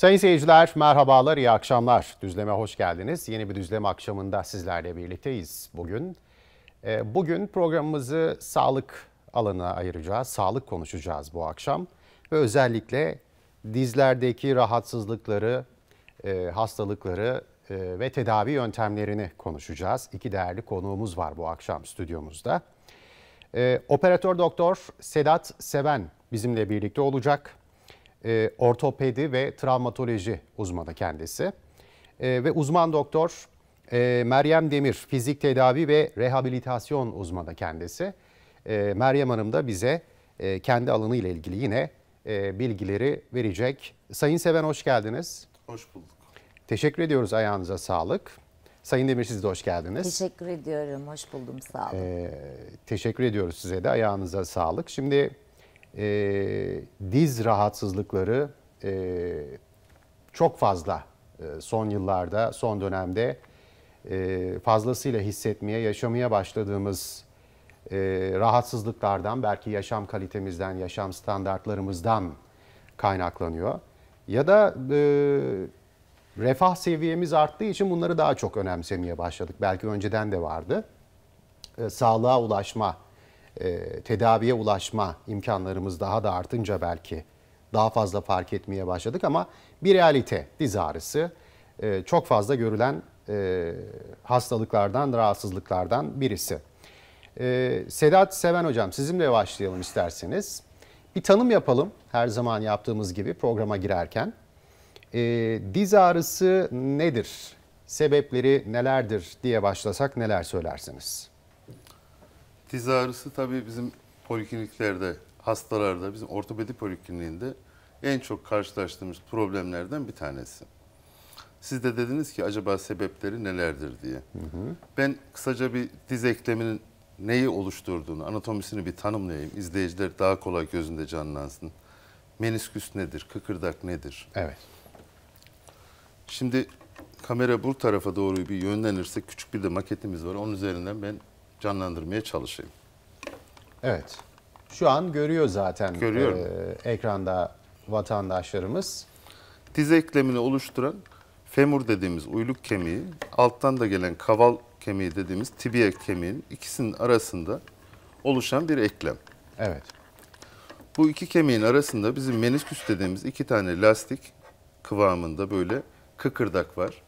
Sayın seyirciler merhabalar, iyi akşamlar. Düzleme hoş geldiniz. Yeni bir düzleme akşamında sizlerle birlikteyiz bugün. Ee, bugün programımızı sağlık alanına ayıracağız, sağlık konuşacağız bu akşam. Ve özellikle dizlerdeki rahatsızlıkları, e, hastalıkları e, ve tedavi yöntemlerini konuşacağız. İki değerli konuğumuz var bu akşam stüdyomuzda. Ee, operatör doktor Sedat Seven bizimle birlikte olacak e, ortopedi ve travmatoloji uzmanı kendisi. E, ve uzman doktor e, Meryem Demir, fizik tedavi ve rehabilitasyon uzmanı kendisi. E, Meryem Hanım da bize e, kendi alanı ile ilgili yine e, bilgileri verecek. Sayın Seven hoş geldiniz. Hoş bulduk. Teşekkür ediyoruz ayağınıza sağlık. Sayın Demir siz de hoş geldiniz. Teşekkür ediyorum. Hoş buldum. Sağ olun. Ee, teşekkür ediyoruz size de. Ayağınıza sağlık. Şimdi e, diz rahatsızlıkları e, çok fazla e, son yıllarda, son dönemde e, fazlasıyla hissetmeye, yaşamaya başladığımız e, rahatsızlıklardan, belki yaşam kalitemizden, yaşam standartlarımızdan kaynaklanıyor. Ya da e, refah seviyemiz arttığı için bunları daha çok önemsemeye başladık. Belki önceden de vardı. E, sağlığa ulaşma e, tedaviye ulaşma imkanlarımız daha da artınca belki daha fazla fark etmeye başladık ama bir realite diz ağrısı e, çok fazla görülen e, hastalıklardan, rahatsızlıklardan birisi. Sedat Seven Hocam sizinle başlayalım isterseniz. Bir tanım yapalım her zaman yaptığımız gibi programa girerken. diz ağrısı nedir? Sebepleri nelerdir diye başlasak neler söylersiniz? Diz ağrısı tabii bizim polikliniklerde, hastalarda, bizim ortopedi polikliniğinde en çok karşılaştığımız problemlerden bir tanesi. Siz de dediniz ki acaba sebepleri nelerdir diye. Hı hı. Ben kısaca bir diz ekleminin neyi oluşturduğunu, anatomisini bir tanımlayayım. İzleyiciler daha kolay gözünde canlansın. Menisküs nedir? Kıkırdak nedir? Evet. Şimdi kamera bu tarafa doğru bir yönlenirse küçük bir de maketimiz var. Onun üzerinden ben canlandırmaya çalışayım. Evet. Şu an görüyor zaten Görüyorum. E, ekranda vatandaşlarımız. Diz eklemini oluşturan femur dediğimiz uyluk kemiği, alttan da gelen kaval kemiği dediğimiz tibia kemiğin ikisinin arasında oluşan bir eklem. Evet. Bu iki kemiğin arasında bizim menisküs dediğimiz iki tane lastik kıvamında böyle kıkırdak var.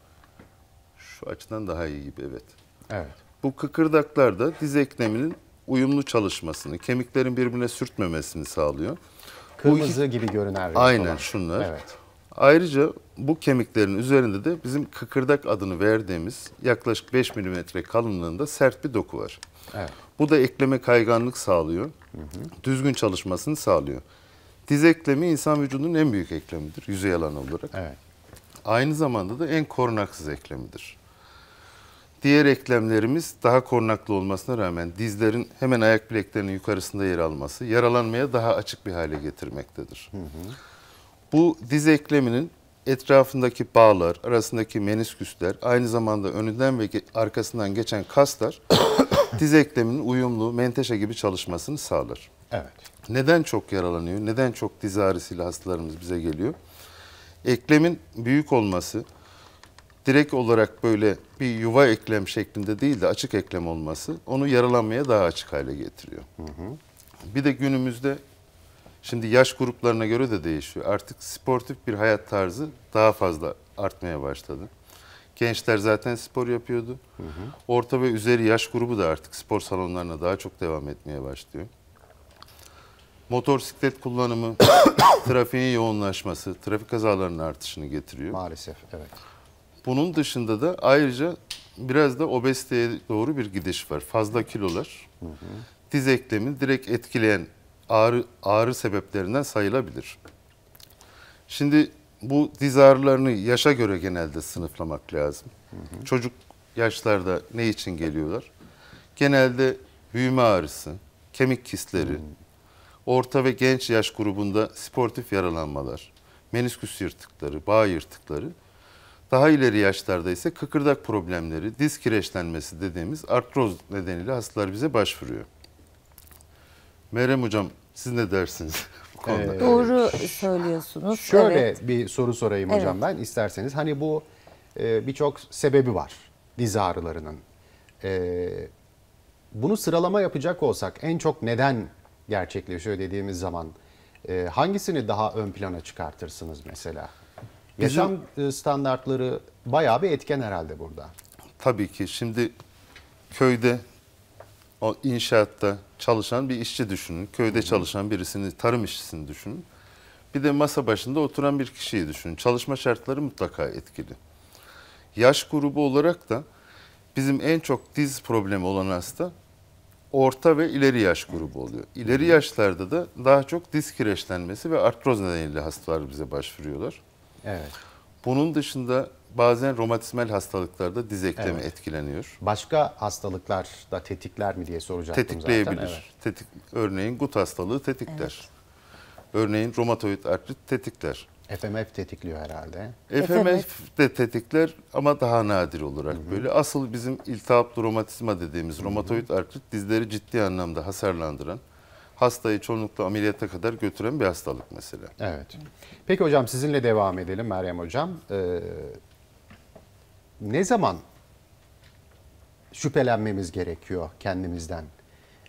Şu açıdan daha iyi gibi evet. Evet. Bu kıkırdaklar da diz ekleminin uyumlu çalışmasını, kemiklerin birbirine sürtmemesini sağlıyor. Kırmızı bu, gibi görünen Aynen olan. şunlar. Evet. Ayrıca bu kemiklerin üzerinde de bizim kıkırdak adını verdiğimiz yaklaşık 5 mm kalınlığında sert bir doku var. Evet. Bu da ekleme kayganlık sağlıyor. Hı hı. Düzgün çalışmasını sağlıyor. Diz eklemi insan vücudunun en büyük eklemidir yüzey alanı olarak. Evet. Aynı zamanda da en korunaksız eklemidir diğer eklemlerimiz daha kornaklı olmasına rağmen dizlerin hemen ayak bileklerinin yukarısında yer alması yaralanmaya daha açık bir hale getirmektedir. Hı hı. Bu diz ekleminin etrafındaki bağlar, arasındaki menisküsler, aynı zamanda önünden ve arkasından geçen kaslar diz ekleminin uyumlu, menteşe gibi çalışmasını sağlar. Evet. Neden çok yaralanıyor? Neden çok diz ağrısıyla hastalarımız bize geliyor? Eklemin büyük olması, direkt olarak böyle bir yuva eklem şeklinde değil de açık eklem olması onu yaralanmaya daha açık hale getiriyor. Hı hı. Bir de günümüzde şimdi yaş gruplarına göre de değişiyor. Artık sportif bir hayat tarzı daha fazla artmaya başladı. Gençler zaten spor yapıyordu. Hı hı. Orta ve üzeri yaş grubu da artık spor salonlarına daha çok devam etmeye başlıyor. Motor Motorsiklet kullanımı, trafiğin yoğunlaşması, trafik kazalarının artışını getiriyor. Maalesef evet. Bunun dışında da ayrıca biraz da obeziteye doğru bir gidiş var. Fazla kilolar hı hı. diz eklemi direkt etkileyen ağrı, ağrı sebeplerinden sayılabilir. Şimdi bu diz ağrılarını yaşa göre genelde sınıflamak lazım. Hı hı. Çocuk yaşlarda ne için geliyorlar? Genelde büyüme ağrısı, kemik kisleri, hı. orta ve genç yaş grubunda sportif yaralanmalar, menisküs yırtıkları, bağ yırtıkları daha ileri yaşlarda ise kıkırdak problemleri, diz kireçlenmesi dediğimiz artroz nedeniyle hastalar bize başvuruyor. Meryem Hocam siz ne dersiniz? konuda. Ee, Doğru söylüyorsunuz. Şöyle evet. bir soru sorayım evet. hocam ben isterseniz. Hani bu e, birçok sebebi var diz ağrılarının. E, bunu sıralama yapacak olsak en çok neden gerçekleşiyor dediğimiz zaman e, hangisini daha ön plana çıkartırsınız mesela? Yaşam Bizim, e, standartları bayağı bir etken herhalde burada. Tabii ki. Şimdi köyde o inşaatta çalışan bir işçi düşünün. Köyde Hı-hı. çalışan birisini, tarım işçisini düşünün. Bir de masa başında oturan bir kişiyi düşünün. Çalışma şartları mutlaka etkili. Yaş grubu olarak da bizim en çok diz problemi olan hasta orta ve ileri yaş grubu oluyor. İleri yaşlarda da daha çok diz kireçlenmesi ve artroz nedeniyle hastalar bize başvuruyorlar. Evet. Bunun dışında bazen romatizmal hastalıklarda diz eklemi evet. etkileniyor. Başka hastalıklar da tetikler mi diye soracaktım Tetikleyebilir. zaten. Evet. Tetik, örneğin gut hastalığı tetikler. Evet. Örneğin romatoid artrit tetikler. FMF tetikliyor herhalde. FMF de tetikler ama daha nadir olarak hı hı. böyle. Asıl bizim iltihaplı romatizma dediğimiz hı hı. romatoid artrit dizleri ciddi anlamda hasarlandıran, hastayı çoğunlukla ameliyata kadar götüren bir hastalık mesela. Evet. Peki hocam sizinle devam edelim Meryem hocam. Ee, ne zaman şüphelenmemiz gerekiyor kendimizden,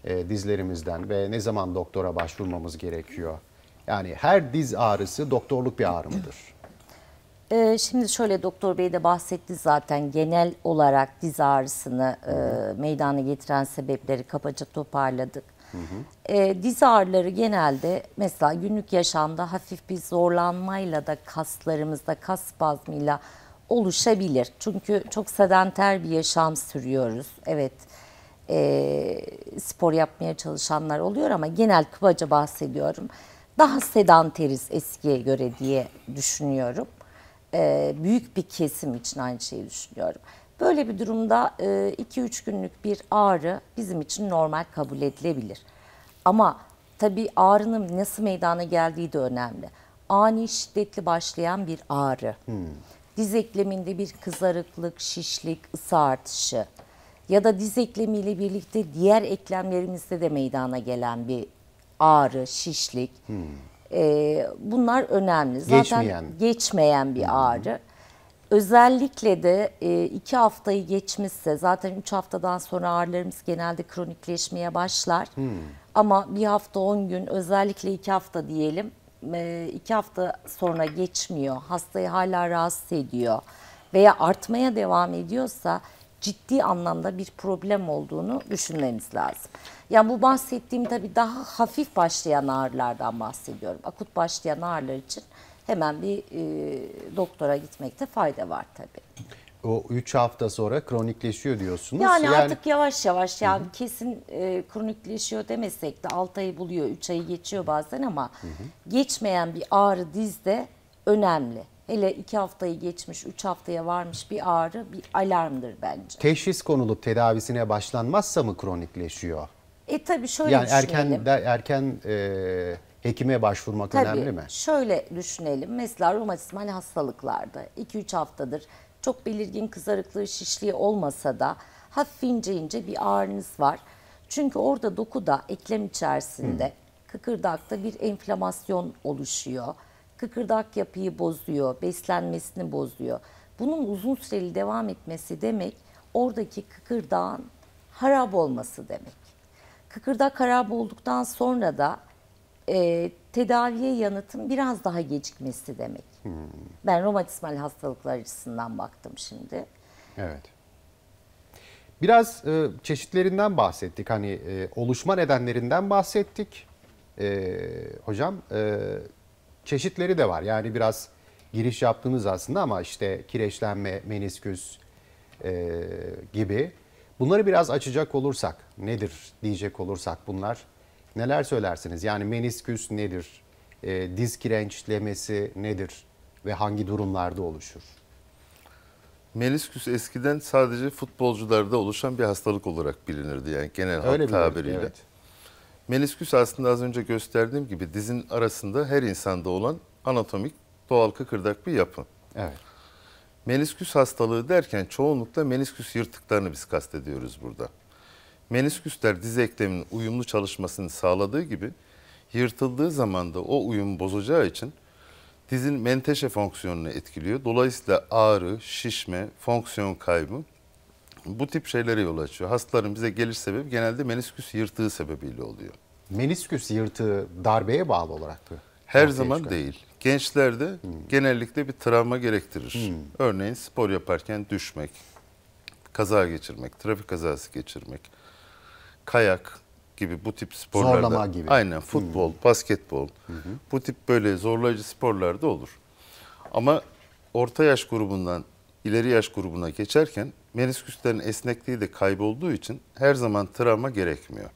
e, dizlerimizden ve ne zaman doktora başvurmamız gerekiyor? Yani her diz ağrısı doktorluk bir ağrı mıdır? Ee, şimdi şöyle doktor bey de bahsetti zaten genel olarak diz ağrısını e, meydana getiren sebepleri kapaca toparladık. E, diz ağrıları genelde mesela günlük yaşamda hafif bir zorlanmayla da kaslarımızda kas spazmıyla oluşabilir. Çünkü çok sedanter bir yaşam sürüyoruz. Evet e, spor yapmaya çalışanlar oluyor ama genel kıbaca bahsediyorum. Daha sedanteriz eskiye göre diye düşünüyorum. E, büyük bir kesim için aynı şeyi düşünüyorum. Böyle bir durumda 2-3 e, günlük bir ağrı bizim için normal kabul edilebilir. Ama tabii ağrının nasıl meydana geldiği de önemli. Ani şiddetli başlayan bir ağrı. Hmm. Diz ekleminde bir kızarıklık, şişlik, ısı artışı ya da diz eklemiyle birlikte diğer eklemlerimizde de meydana gelen bir ağrı, şişlik. Hmm. E, bunlar önemli. Zaten geçmeyen, geçmeyen bir hmm. ağrı. Özellikle de e, iki haftayı geçmişse zaten üç haftadan sonra ağrılarımız genelde kronikleşmeye başlar. Hmm. Ama bir hafta on gün özellikle iki hafta diyelim e, iki hafta sonra geçmiyor. Hastayı hala rahatsız ediyor veya artmaya devam ediyorsa ciddi anlamda bir problem olduğunu düşünmemiz lazım. Yani bu bahsettiğim tabii daha hafif başlayan ağrılardan bahsediyorum. Akut başlayan ağrılar için hemen bir e, doktora gitmekte fayda var tabii. O 3 hafta sonra kronikleşiyor diyorsunuz. Yani, yani... artık yavaş yavaş yani hı hı. kesin e, kronikleşiyor demesek de 6 ayı buluyor 3 ayı geçiyor bazen ama hı hı. geçmeyen bir ağrı dizde önemli. Hele iki haftayı geçmiş, üç haftaya varmış bir ağrı bir alarmdır bence. Teşhis konulup tedavisine başlanmazsa mı kronikleşiyor? E tabii şöyle yani düşünelim. Erken, erken e, hekime başvurmak Tabii, önemli mi? Şöyle düşünelim. Mesela romatizmal hani hastalıklarda 2-3 haftadır çok belirgin kızarıklığı, şişliği olmasa da hafif ince ince bir ağrınız var. Çünkü orada dokuda, eklem içerisinde, hmm. kıkırdakta bir enflamasyon oluşuyor. Kıkırdak yapıyı bozuyor, beslenmesini bozuyor. Bunun uzun süreli devam etmesi demek oradaki kıkırdağın harap olması demek. Kıkırdak harap olduktan sonra da e, tedaviye yanıtın biraz daha gecikmesi demek. Hmm. Ben romatizmal hastalıklar açısından baktım şimdi. Evet. Biraz e, çeşitlerinden bahsettik. Hani e, oluşma nedenlerinden bahsettik. E, hocam e, çeşitleri de var. Yani biraz giriş yaptığınız aslında ama işte kireçlenme, menisküs e, gibi. Bunları biraz açacak olursak, nedir diyecek olursak bunlar neler söylersiniz? Yani menisküs nedir? E, diz kireçlemesi nedir? Ve hangi durumlarda oluşur? Menisküs eskiden sadece futbolcularda oluşan bir hastalık olarak bilinirdi yani genel halk Öyle tabiriyle. Evet. Menisküs aslında az önce gösterdiğim gibi dizin arasında her insanda olan anatomik doğal kıkırdak bir yapı. Evet. Menisküs hastalığı derken çoğunlukla menisküs yırtıklarını biz kastediyoruz burada menisküsler diz ekleminin uyumlu çalışmasını sağladığı gibi yırtıldığı zaman da o uyum bozacağı için dizin menteşe fonksiyonunu etkiliyor. Dolayısıyla ağrı, şişme, fonksiyon kaybı bu tip şeylere yol açıyor. Hastaların bize geliş sebebi genelde menisküs yırtığı sebebiyle oluyor. Menisküs yırtığı darbeye bağlı olarak mı? Her zaman çıkar. değil. Gençlerde hmm. genellikle bir travma gerektirir. Hmm. Örneğin spor yaparken düşmek, kaza geçirmek, trafik kazası geçirmek, kayak gibi bu tip sporlarda. Zorlama gibi. Aynen futbol, hmm. basketbol. Hmm. Bu tip böyle zorlayıcı sporlarda olur. Ama orta yaş grubundan ileri yaş grubuna geçerken menisküslerin esnekliği de kaybolduğu için her zaman travma gerekmiyor.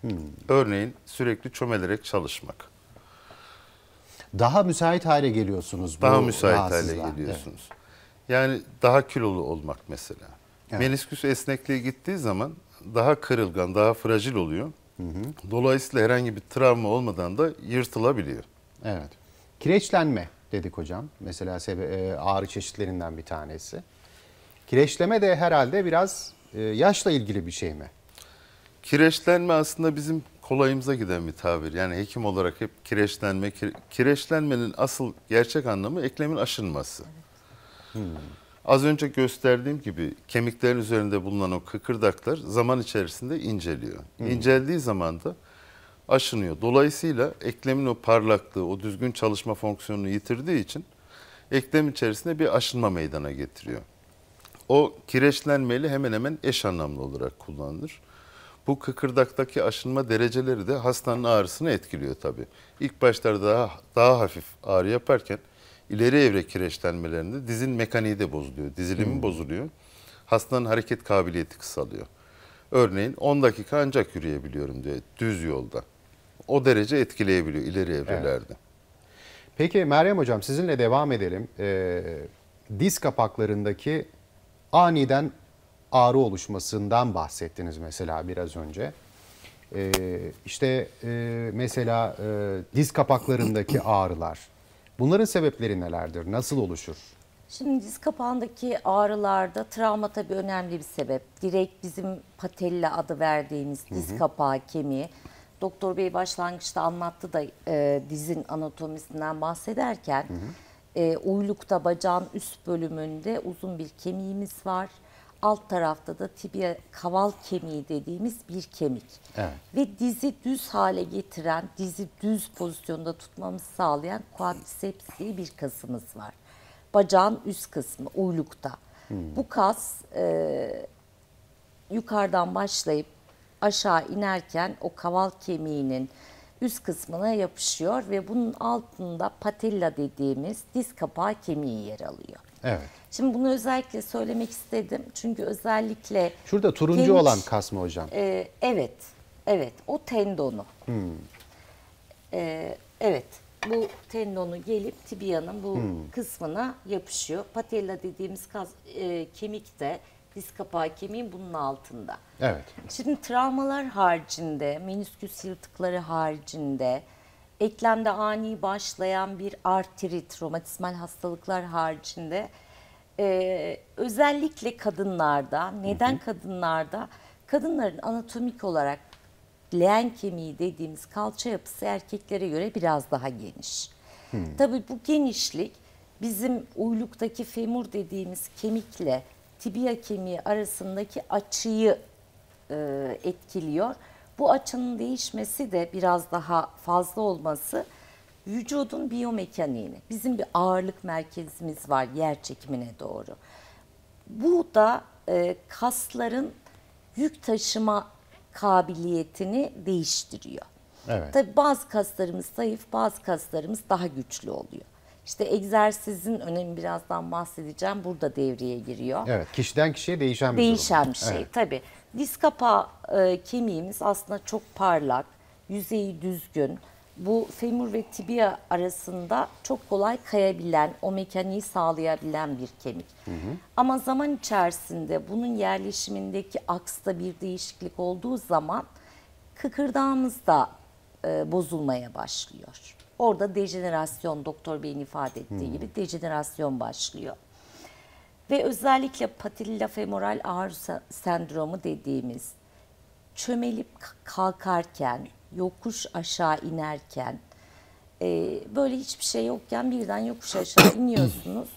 Hmm. Örneğin sürekli çömelerek çalışmak. Daha müsait hale geliyorsunuz. bu. Daha müsait hale geliyorsunuz. Evet. Yani daha kilolu olmak mesela. Evet. Menisküs esnekliği gittiği zaman daha kırılgan, daha fragil oluyor. Hı hı. Dolayısıyla herhangi bir travma olmadan da yırtılabiliyor. Evet. Kireçlenme dedik hocam. Mesela e, ağrı çeşitlerinden bir tanesi. Kireçleme de herhalde biraz e, yaşla ilgili bir şey mi? Kireçlenme aslında bizim kolayımıza giden bir tabir. Yani hekim olarak hep kireçlenme, kireçlenmenin asıl gerçek anlamı eklemin aşınması. Evet. Hmm. Az önce gösterdiğim gibi kemiklerin üzerinde bulunan o kıkırdaklar zaman içerisinde inceliyor. Hmm. İnceldiği zaman da aşınıyor. Dolayısıyla eklemin o parlaklığı, o düzgün çalışma fonksiyonunu yitirdiği için eklem içerisinde bir aşınma meydana getiriyor. O kireçlenmeyle hemen hemen eş anlamlı olarak kullanılır. Bu kıkırdaktaki aşınma dereceleri de hastanın ağrısını etkiliyor tabii. İlk başlarda daha, daha hafif ağrı yaparken ileri evre kireçlenmelerinde dizin mekaniği de bozuluyor. Dizilimi hmm. bozuluyor. Hastanın hareket kabiliyeti kısalıyor. Örneğin 10 dakika ancak yürüyebiliyorum diye düz yolda. O derece etkileyebiliyor ileri evrelerde. Evet. Peki Meryem Hocam sizinle devam edelim. Ee, diz kapaklarındaki aniden ağrı oluşmasından bahsettiniz mesela biraz önce. Ee, işte e, mesela e, diz kapaklarındaki ağrılar, Bunların sebepleri nelerdir? Nasıl oluşur? Şimdi diz kapağındaki ağrılarda travma tabii önemli bir sebep. Direkt bizim patella adı verdiğimiz diz hı kapağı kemiği. Doktor Bey başlangıçta anlattı da e, dizin anatomisinden bahsederken hı hı. E, uylukta bacağın üst bölümünde uzun bir kemiğimiz var. Alt tarafta da tibia kaval kemiği dediğimiz bir kemik. Evet. Ve dizi düz hale getiren, dizi düz pozisyonda tutmamızı sağlayan quadriceps diye bir kasımız var. Bacağın üst kısmı, uylukta. Hmm. Bu kas e, yukarıdan başlayıp aşağı inerken o kaval kemiğinin üst kısmına yapışıyor ve bunun altında patella dediğimiz diz kapağı kemiği yer alıyor. Evet. Şimdi bunu özellikle söylemek istedim. Çünkü özellikle... Şurada turuncu genç, olan kas mı hocam? E, evet, evet. O tendonu. Hmm. E, evet, bu tendonu gelip tibianın bu hmm. kısmına yapışıyor. Patella dediğimiz kas, e, kemik de diz kapağı kemiğin bunun altında. Evet. Şimdi travmalar haricinde, menisküs yırtıkları haricinde, eklemde ani başlayan bir artrit, romatizmal hastalıklar haricinde e, özellikle kadınlarda, neden hı hı. kadınlarda? Kadınların anatomik olarak leğen kemiği dediğimiz kalça yapısı erkeklere göre biraz daha geniş. Hı. Tabii bu genişlik bizim uyluktaki femur dediğimiz kemikle tibia kemiği arasındaki açıyı e, etkiliyor. Bu açının değişmesi de biraz daha fazla olması vücudun biyomekaniğini, bizim bir ağırlık merkezimiz var yer çekimine doğru. Bu da e, kasların yük taşıma kabiliyetini değiştiriyor. Evet. Tabi bazı kaslarımız zayıf, bazı kaslarımız daha güçlü oluyor. İşte egzersizin önemi birazdan bahsedeceğim. Burada devreye giriyor. Evet, kişiden kişiye değişen bir Değişen durum. bir şey evet. tabii. Diz kapağı e, kemiğimiz aslında çok parlak, yüzeyi düzgün bu femur ve tibia arasında çok kolay kayabilen, o mekaniği sağlayabilen bir kemik. Hı hı. Ama zaman içerisinde bunun yerleşimindeki aksta bir değişiklik olduğu zaman kıkırdağımız da e, bozulmaya başlıyor. Orada dejenerasyon, doktor beyin ifade ettiği hı. gibi dejenerasyon başlıyor. Ve özellikle patilla femoral ağrı sendromu dediğimiz çömelip kalkarken, yokuş aşağı inerken e, böyle hiçbir şey yokken birden yokuş aşağı iniyorsunuz.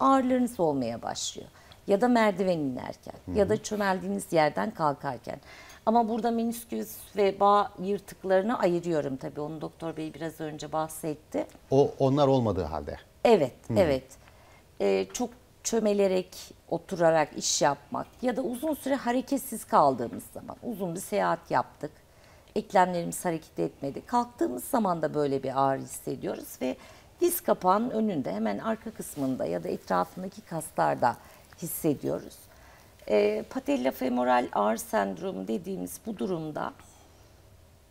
Ağrılarınız olmaya başlıyor. Ya da merdiven inerken Hı-hı. ya da çömeldiğiniz yerden kalkarken. Ama burada menisküs ve bağ yırtıklarını ayırıyorum tabii. Onu doktor bey biraz önce bahsetti. O onlar olmadığı halde. Evet, Hı-hı. evet. E, çok çömelerek, oturarak iş yapmak ya da uzun süre hareketsiz kaldığımız zaman uzun bir seyahat yaptık eklemlerimiz hareket etmedi. Kalktığımız zaman da böyle bir ağrı hissediyoruz ve diz kapağının önünde hemen arka kısmında ya da etrafındaki kaslarda hissediyoruz. E, patella femoral ağrı sendromu dediğimiz bu durumda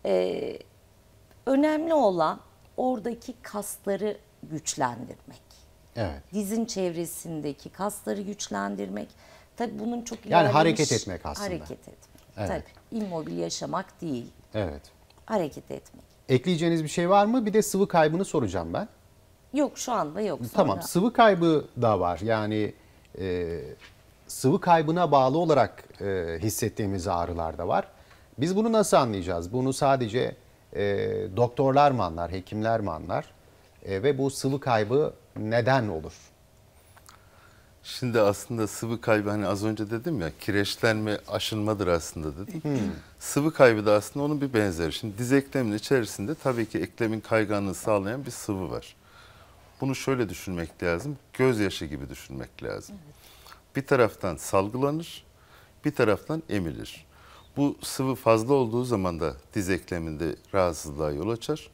e, önemli olan oradaki kasları güçlendirmek. Evet. Dizin çevresindeki kasları güçlendirmek. Tabii bunun çok ilerlemiş... Yani hareket etmek aslında. Hareket etmek. Evet. Tabii immobil yaşamak değil. Evet. Hareket etmek. Ekleyeceğiniz bir şey var mı? Bir de sıvı kaybını soracağım ben. Yok şu anda yok. Sonra. Tamam sıvı kaybı da var. Yani e, sıvı kaybına bağlı olarak e, hissettiğimiz ağrılar da var. Biz bunu nasıl anlayacağız? Bunu sadece e, doktorlar mı anlar, hekimler mi anlar? E, ve bu sıvı kaybı neden olur? Şimdi aslında sıvı kaybı hani az önce dedim ya kireçlenme aşınmadır aslında dedik. Hmm. Sıvı kaybı da aslında onun bir benzeri. Şimdi diz eklemin içerisinde tabii ki eklemin kayganlığını sağlayan bir sıvı var. Bunu şöyle düşünmek lazım. Gözyaşı gibi düşünmek lazım. Bir taraftan salgılanır, bir taraftan emilir. Bu sıvı fazla olduğu zaman da diz ekleminde rahatsızlığa yol açar.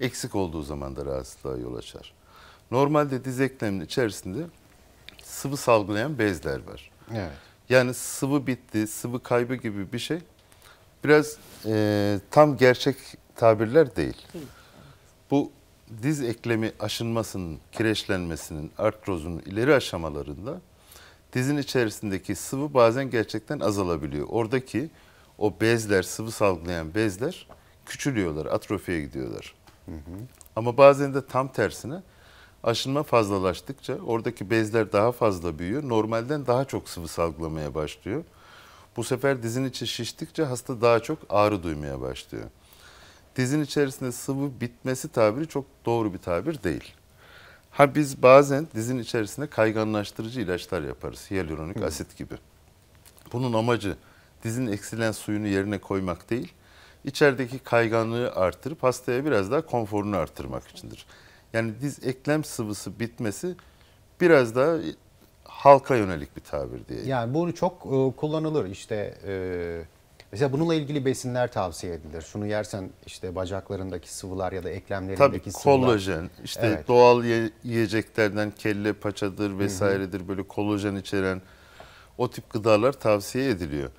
Eksik olduğu zaman da rahatsızlığa yol açar. Normalde diz eklemin içerisinde sıvı salgılayan bezler var. Evet. Yani sıvı bitti, sıvı kaybı gibi bir şey biraz e, tam gerçek tabirler değil. Bu diz eklemi aşınmasının, kireçlenmesinin, artrozun ileri aşamalarında dizin içerisindeki sıvı bazen gerçekten azalabiliyor. Oradaki o bezler, sıvı salgılayan bezler küçülüyorlar, atrofiye gidiyorlar. Hı hı. Ama bazen de tam tersine aşınma fazlalaştıkça oradaki bezler daha fazla büyüyor. Normalden daha çok sıvı salgılamaya başlıyor. Bu sefer dizin içi şiştikçe hasta daha çok ağrı duymaya başlıyor. Dizin içerisinde sıvı bitmesi tabiri çok doğru bir tabir değil. Ha biz bazen dizin içerisinde kayganlaştırıcı ilaçlar yaparız. Hyaluronik asit gibi. Bunun amacı dizin eksilen suyunu yerine koymak değil, içerideki kayganlığı artırıp hastaya biraz daha konforunu artırmak içindir. Yani diz eklem sıvısı bitmesi biraz daha halka yönelik bir tabir diye. Yani bunu çok e, kullanılır işte e, mesela bununla ilgili besinler tavsiye edilir. Şunu yersen işte bacaklarındaki sıvılar ya da eklemlerindeki Tabii, sıvılar. Tabii kolajen işte evet. doğal ye- yiyeceklerden kelle paçadır vesairedir Hı-hı. böyle kolajen içeren o tip gıdalar tavsiye ediliyor.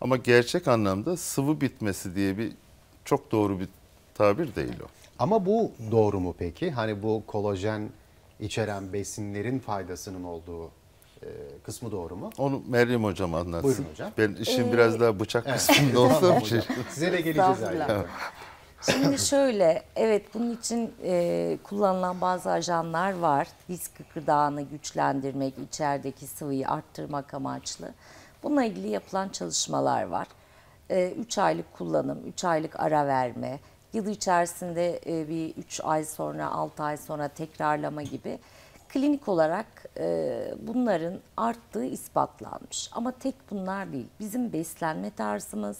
Ama gerçek anlamda sıvı bitmesi diye bir çok doğru bir tabir değil o. Ama bu doğru mu peki? Hani bu kolajen içeren besinlerin faydasının olduğu e, kısmı doğru mu? Onu Meryem Hocam anlatsın. Buyurun hocam. Ben işim ee, biraz daha bıçak evet. kısmında olsa bir şey. Size de geleceğiz Şimdi şöyle, evet bunun için e, kullanılan bazı ajanlar var. Disk kıkırdağını güçlendirmek, içerideki sıvıyı arttırmak amaçlı. Bununla ilgili yapılan çalışmalar var. 3 e, aylık kullanım, 3 aylık ara verme, yıl içerisinde e, bir 3 ay sonra 6 ay sonra tekrarlama gibi klinik olarak e, bunların arttığı ispatlanmış. Ama tek bunlar değil. Bizim beslenme tarzımız,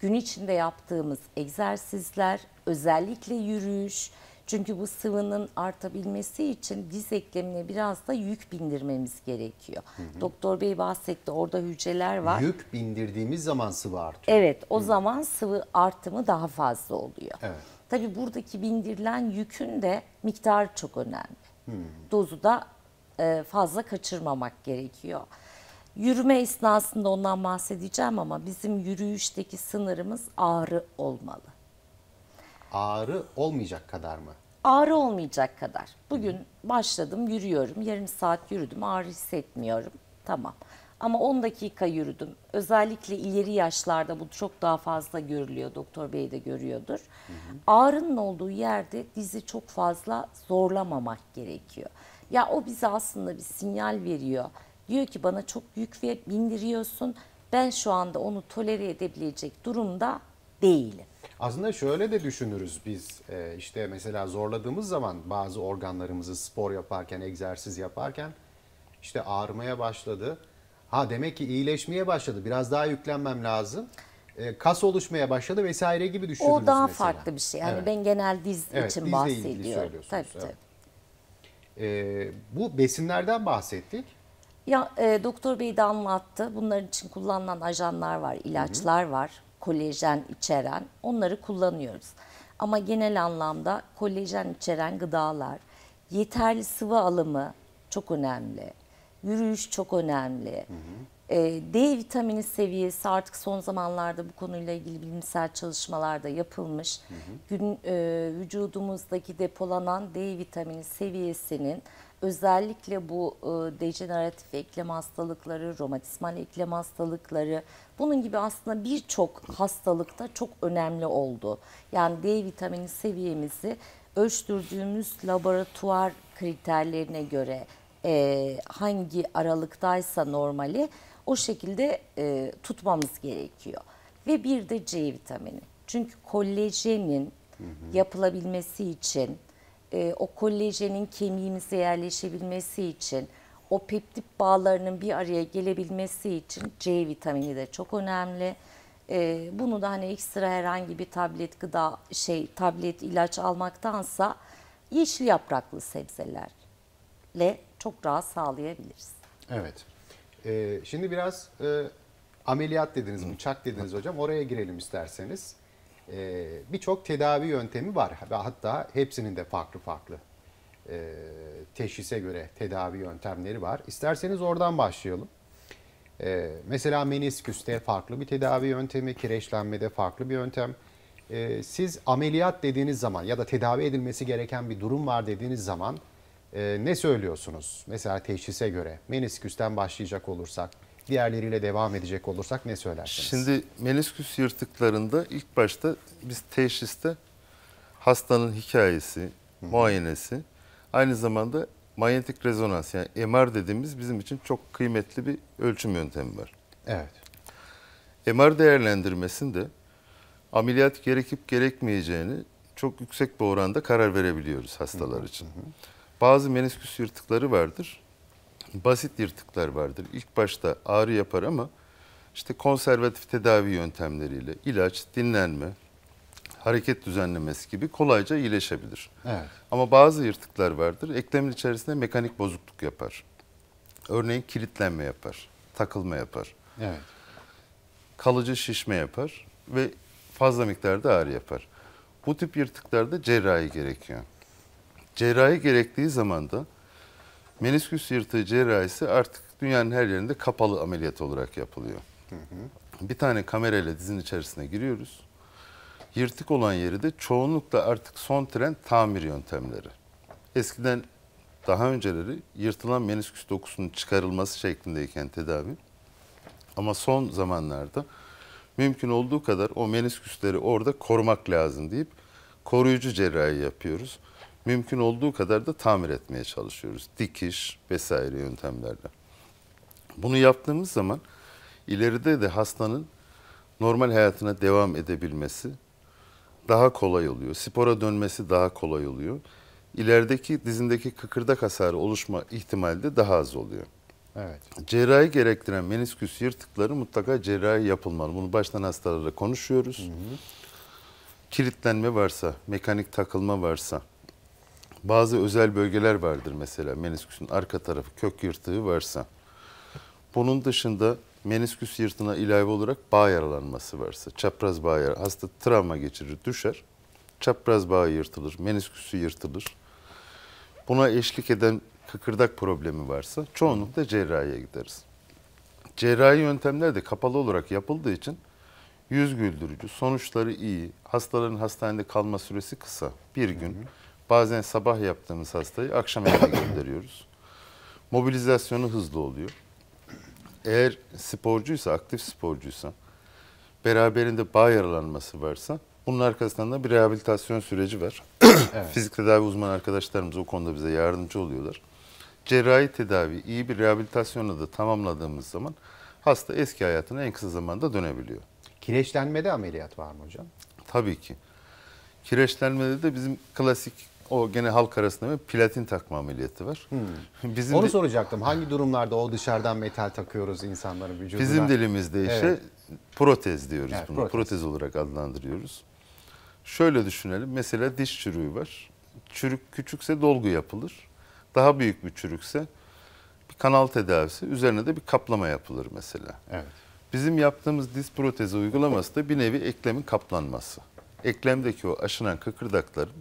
gün içinde yaptığımız egzersizler, özellikle yürüyüş, çünkü bu sıvının artabilmesi için diz eklemine biraz da yük bindirmemiz gerekiyor. Hı hı. Doktor Bey bahsetti orada hücreler var. Yük bindirdiğimiz zaman sıvı artıyor. Evet o hı. zaman sıvı artımı daha fazla oluyor. Evet. Tabii buradaki bindirilen yükün de miktarı çok önemli. Hı. Dozu da e, fazla kaçırmamak gerekiyor. Yürüme esnasında ondan bahsedeceğim ama bizim yürüyüşteki sınırımız ağrı olmalı ağrı olmayacak kadar mı? Ağrı olmayacak kadar. Bugün Hı. başladım yürüyorum. Yarım saat yürüdüm ağrı hissetmiyorum. Tamam. Ama 10 dakika yürüdüm. Özellikle ileri yaşlarda bu çok daha fazla görülüyor. Doktor Bey de görüyordur. Hı hı. Ağrının olduğu yerde dizi çok fazla zorlamamak gerekiyor. Ya o bize aslında bir sinyal veriyor. Diyor ki bana çok yük ve bindiriyorsun. Ben şu anda onu tolere edebilecek durumda değilim. Aslında şöyle de düşünürüz biz e, işte mesela zorladığımız zaman bazı organlarımızı spor yaparken, egzersiz yaparken işte ağrımaya başladı. Ha demek ki iyileşmeye başladı. Biraz daha yüklenmem lazım. E, kas oluşmaya başladı vesaire gibi düşünürüz O daha mesela. farklı bir şey. Yani evet. ben genel diz evet, için bahsediyorum. Tabii evet. tabii. E, bu besinlerden bahsettik. Ya e, doktor bey de anlattı. Bunların için kullanılan ajanlar var, ilaçlar Hı-hı. var kolajen içeren onları kullanıyoruz. Ama genel anlamda kolajen içeren gıdalar, yeterli sıvı alımı çok önemli. Yürüyüş çok önemli. Hı hı. E, D vitamini seviyesi artık son zamanlarda bu konuyla ilgili bilimsel çalışmalarda yapılmış. Hı hı. Gün, e, vücudumuzdaki depolanan D vitamini seviyesinin Özellikle bu e, dejeneratif eklem hastalıkları, romatizmal eklem hastalıkları bunun gibi aslında birçok hastalıkta çok önemli oldu. Yani D vitamini seviyemizi ölçtürdüğümüz laboratuvar kriterlerine göre e, hangi aralıktaysa normali o şekilde e, tutmamız gerekiyor. Ve bir de C vitamini. Çünkü kolajenin hı hı. yapılabilmesi için e, o kolajenin kemiğimize yerleşebilmesi için, o peptit bağlarının bir araya gelebilmesi için C vitamini de çok önemli. E, bunu da hani ekstra herhangi bir tablet gıda şey tablet ilaç almaktansa yeşil yapraklı sebzelerle çok rahat sağlayabiliriz. Evet. Ee, şimdi biraz e, ameliyat dediniz, bıçak dediniz hocam. Oraya girelim isterseniz e, birçok tedavi yöntemi var hatta hepsinin de farklı farklı e, teşhise göre tedavi yöntemleri var. İsterseniz oradan başlayalım. E, mesela menisküste farklı bir tedavi yöntemi, kireçlenmede farklı bir yöntem. E, siz ameliyat dediğiniz zaman ya da tedavi edilmesi gereken bir durum var dediğiniz zaman e, ne söylüyorsunuz? Mesela teşhise göre menisküsten başlayacak olursak diğerleriyle devam edecek olursak ne söylersiniz? Şimdi menisküs yırtıklarında ilk başta biz teşhiste hastanın hikayesi, Hı. muayenesi, aynı zamanda manyetik rezonans yani MR dediğimiz bizim için çok kıymetli bir ölçüm yöntemi var. Evet. MR değerlendirmesinde ameliyat gerekip gerekmeyeceğini çok yüksek bir oranda karar verebiliyoruz hastalar hı için. hı. Bazı menisküs yırtıkları vardır basit yırtıklar vardır. İlk başta ağrı yapar ama işte konservatif tedavi yöntemleriyle ilaç, dinlenme, hareket düzenlemesi gibi kolayca iyileşebilir. Evet. Ama bazı yırtıklar vardır. Eklemin içerisinde mekanik bozukluk yapar. Örneğin kilitlenme yapar, takılma yapar. Evet. Kalıcı şişme yapar ve fazla miktarda ağrı yapar. Bu tip yırtıklarda cerrahi gerekiyor. Cerrahi gerektiği zaman da Menisküs yırtığı cerrahisi artık dünyanın her yerinde kapalı ameliyat olarak yapılıyor. Hı hı. Bir tane kamerayla dizin içerisine giriyoruz. Yırtık olan yeri de çoğunlukla artık son tren tamir yöntemleri. Eskiden daha önceleri yırtılan menisküs dokusunun çıkarılması şeklindeyken tedavi. Ama son zamanlarda mümkün olduğu kadar o menisküsleri orada korumak lazım deyip koruyucu cerrahi yapıyoruz mümkün olduğu kadar da tamir etmeye çalışıyoruz. Dikiş vesaire yöntemlerle. Bunu yaptığımız zaman ileride de hastanın normal hayatına devam edebilmesi daha kolay oluyor. Spora dönmesi daha kolay oluyor. İlerideki dizindeki kıkırdak hasarı oluşma ihtimali de daha az oluyor. Evet. Cerrahi gerektiren menisküs yırtıkları mutlaka cerrahi yapılmalı. Bunu baştan hastalarla konuşuyoruz. Hı hı. Kilitlenme varsa, mekanik takılma varsa, bazı özel bölgeler vardır mesela menisküsün arka tarafı kök yırtığı varsa. Bunun dışında menisküs yırtığına ilave olarak bağ yaralanması varsa, çapraz bağ yaralanması, hasta travma geçirir, düşer, çapraz bağ yırtılır, menisküsü yırtılır. Buna eşlik eden kıkırdak problemi varsa çoğunlukla cerrahiye gideriz. Cerrahi yöntemler de kapalı olarak yapıldığı için yüz güldürücü, sonuçları iyi, hastaların hastanede kalma süresi kısa, bir gün. Hı hı. Bazen sabah yaptığımız hastayı akşam eve gönderiyoruz. Mobilizasyonu hızlı oluyor. Eğer sporcuysa, aktif sporcuysa, beraberinde bağ yaralanması varsa bunun arkasından da bir rehabilitasyon süreci var. evet. Fizik tedavi uzman arkadaşlarımız o konuda bize yardımcı oluyorlar. Cerrahi tedavi iyi bir rehabilitasyonla da tamamladığımız zaman hasta eski hayatına en kısa zamanda dönebiliyor. Kireçlenmede ameliyat var mı hocam? Tabii ki. Kireçlenmede de bizim klasik o gene halk arasında bir platin takma ameliyatı var. Hmm. Bizim Onu de... soracaktım. Hangi durumlarda o dışarıdan metal takıyoruz insanların vücuduna? Bizim dilimizde işte evet. protez diyoruz evet, bunu. Protez. protez olarak adlandırıyoruz. Şöyle düşünelim. Mesela diş çürüğü var. Çürük küçükse dolgu yapılır. Daha büyük bir çürükse bir kanal tedavisi. Üzerine de bir kaplama yapılır mesela. Evet. Bizim yaptığımız diz protezi uygulaması da bir nevi eklemin kaplanması. Eklemdeki o aşınan kıkırdakların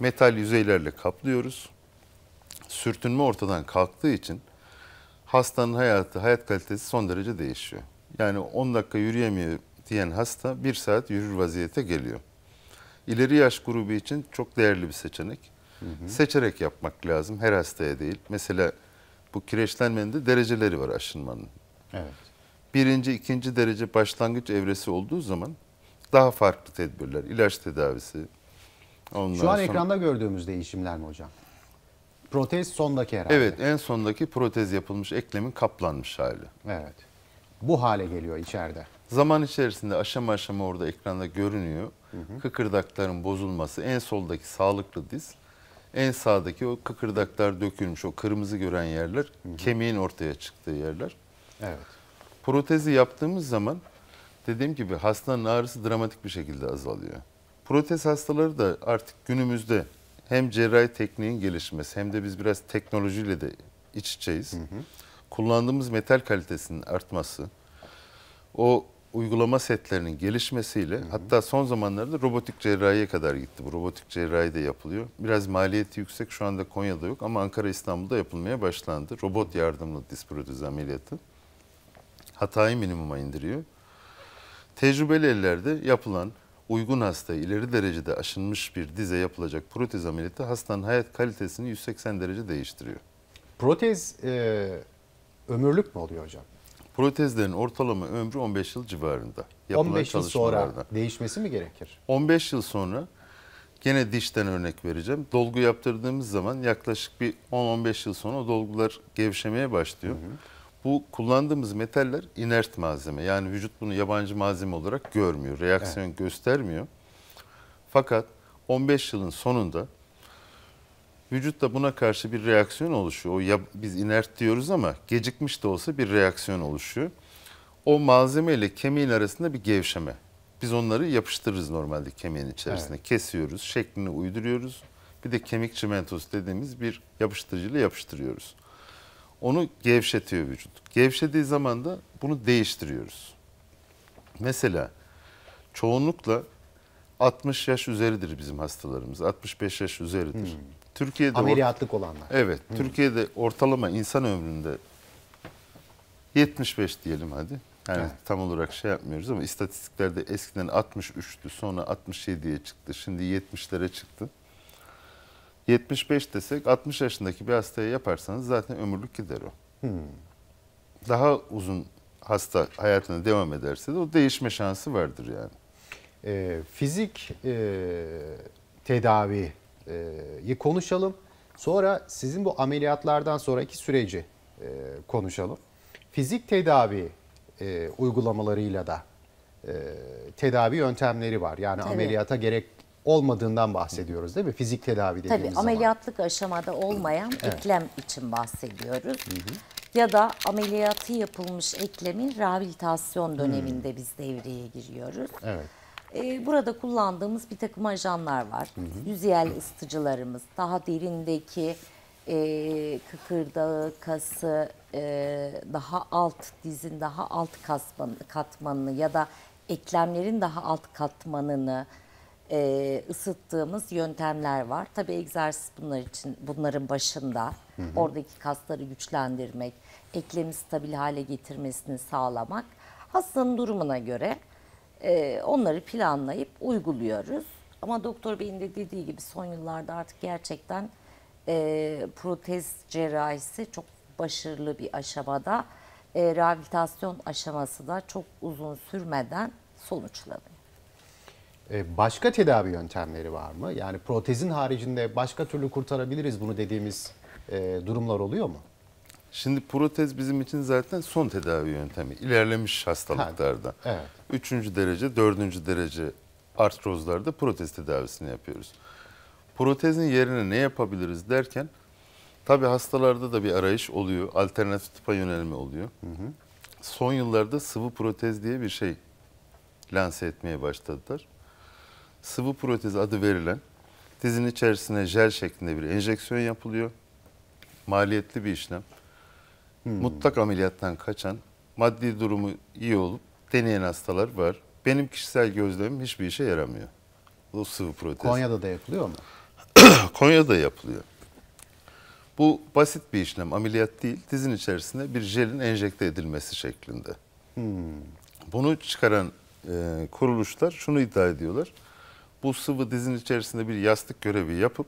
metal yüzeylerle kaplıyoruz. Sürtünme ortadan kalktığı için hastanın hayatı, hayat kalitesi son derece değişiyor. Yani 10 dakika yürüyemiyor diyen hasta 1 saat yürür vaziyete geliyor. İleri yaş grubu için çok değerli bir seçenek. Hı hı. Seçerek yapmak lazım her hastaya değil. Mesela bu kireçlenmenin de dereceleri var aşınmanın. Evet. Birinci, ikinci derece başlangıç evresi olduğu zaman daha farklı tedbirler, ilaç tedavisi, Ondan Şu an sonra... ekranda gördüğümüz değişimler mi hocam? Protez sondaki herhalde. Evet en sondaki protez yapılmış eklemin kaplanmış hali. Evet. Bu hale geliyor içeride. Zaman içerisinde aşama aşama orada ekranda görünüyor. Hı hı. Kıkırdakların bozulması en soldaki sağlıklı diz. En sağdaki o kıkırdaklar dökülmüş o kırmızı gören yerler hı hı. kemiğin ortaya çıktığı yerler. Evet. Protezi yaptığımız zaman dediğim gibi hastanın ağrısı dramatik bir şekilde azalıyor. Protez hastaları da artık günümüzde hem cerrahi tekniğin gelişmesi hem de biz biraz teknolojiyle de iç içeyiz. Hı hı. Kullandığımız metal kalitesinin artması, o uygulama setlerinin gelişmesiyle hı hı. hatta son zamanlarda robotik cerrahiye kadar gitti. Bu robotik cerrahi de yapılıyor. Biraz maliyeti yüksek şu anda Konya'da yok ama Ankara İstanbul'da yapılmaya başlandı. Robot yardımlı disprotez ameliyatı hatayı minimuma indiriyor. Tecrübeli ellerde yapılan uygun hasta ileri derecede aşınmış bir dize yapılacak protez ameliyatı hastanın hayat kalitesini 180 derece değiştiriyor. Protez e, ömürlük mü oluyor hocam? Protezlerin ortalama ömrü 15 yıl civarında. Yapılan 15 yıl sonra değişmesi mi gerekir? 15 yıl sonra gene dişten örnek vereceğim. Dolgu yaptırdığımız zaman yaklaşık bir 10-15 yıl sonra dolgular gevşemeye başlıyor. Hı hı bu kullandığımız metaller inert malzeme. Yani vücut bunu yabancı malzeme olarak görmüyor, reaksiyon evet. göstermiyor. Fakat 15 yılın sonunda vücutta buna karşı bir reaksiyon oluşuyor. O ya, biz inert diyoruz ama gecikmiş de olsa bir reaksiyon oluşuyor. O malzeme ile kemiğin arasında bir gevşeme. Biz onları yapıştırırız normalde kemiğin içerisine. Evet. Kesiyoruz, şeklini uyduruyoruz. Bir de kemik çimentosu dediğimiz bir yapıştırıcıyla yapıştırıyoruz. Onu gevşetiyor vücut. Gevşediği zaman da bunu değiştiriyoruz. Mesela çoğunlukla 60 yaş üzeridir bizim hastalarımız. 65 yaş üzeridir. Hmm. Türkiye'de ameliyatlık olanlar. Evet. Hmm. Türkiye'de ortalama insan ömründe 75 diyelim hadi. Yani evet. tam olarak şey yapmıyoruz ama istatistiklerde eskiden 63'tü sonra 67'ye çıktı şimdi 70'lere çıktı. 75 desek 60 yaşındaki bir hastaya yaparsanız zaten ömürlük gider o. Hmm. Daha uzun hasta hayatına devam ederse de o değişme şansı vardır yani. E, fizik e, tedaviyi e, konuşalım. Sonra sizin bu ameliyatlardan sonraki süreci e, konuşalım. Fizik tedavi e, uygulamalarıyla da e, tedavi yöntemleri var. Yani Tabii. ameliyata gerek olmadığından bahsediyoruz değil mi? Fizik tedavi dediğimiz Tabii, zaman. ameliyatlık aşamada olmayan evet. eklem için bahsediyoruz. Hı hı. Ya da ameliyatı yapılmış eklemin rehabilitasyon döneminde hı. Hmm. biz devreye giriyoruz. Evet. Ee, burada kullandığımız bir takım ajanlar var. Hı hı. Yüzeyel ısıtıcılarımız, daha derindeki e, kıkırdağı, kası, e, daha alt dizin daha alt kasman, katmanını ya da eklemlerin daha alt katmanını, e, ısıttığımız yöntemler var. Tabii egzersiz bunlar için bunların başında. Hı hı. Oradaki kasları güçlendirmek, eklemi stabil hale getirmesini sağlamak. Hastanın durumuna göre e, onları planlayıp uyguluyoruz. Ama doktor beyin de dediği gibi son yıllarda artık gerçekten e, protez cerrahisi çok başarılı bir aşamada. E, rehabilitasyon aşaması da çok uzun sürmeden sonuçlanıyor. E, başka tedavi yöntemleri var mı? Yani protezin haricinde başka türlü kurtarabiliriz bunu dediğimiz e, durumlar oluyor mu? Şimdi protez bizim için zaten son tedavi yöntemi. İlerlemiş hastalıklarda. Ha, evet. Üçüncü derece, dördüncü derece artrozlarda protez tedavisini yapıyoruz. Protezin yerine ne yapabiliriz derken tabi hastalarda da bir arayış oluyor. Alternatif tıpa yönelme oluyor. Hı hı. Son yıllarda sıvı protez diye bir şey lanse etmeye başladılar sıvı protez adı verilen dizin içerisine jel şeklinde bir enjeksiyon yapılıyor. Maliyetli bir işlem. Hmm. Mutlak ameliyattan kaçan, maddi durumu iyi olup deneyen hastalar var. Benim kişisel gözlemim hiçbir işe yaramıyor. O sıvı protez. Konya'da da yapılıyor mu? Konya'da yapılıyor. Bu basit bir işlem, ameliyat değil. Dizin içerisinde bir jelin enjekte edilmesi şeklinde. Hmm. Bunu çıkaran e, kuruluşlar şunu iddia ediyorlar. Bu sıvı dizin içerisinde bir yastık görevi yapıp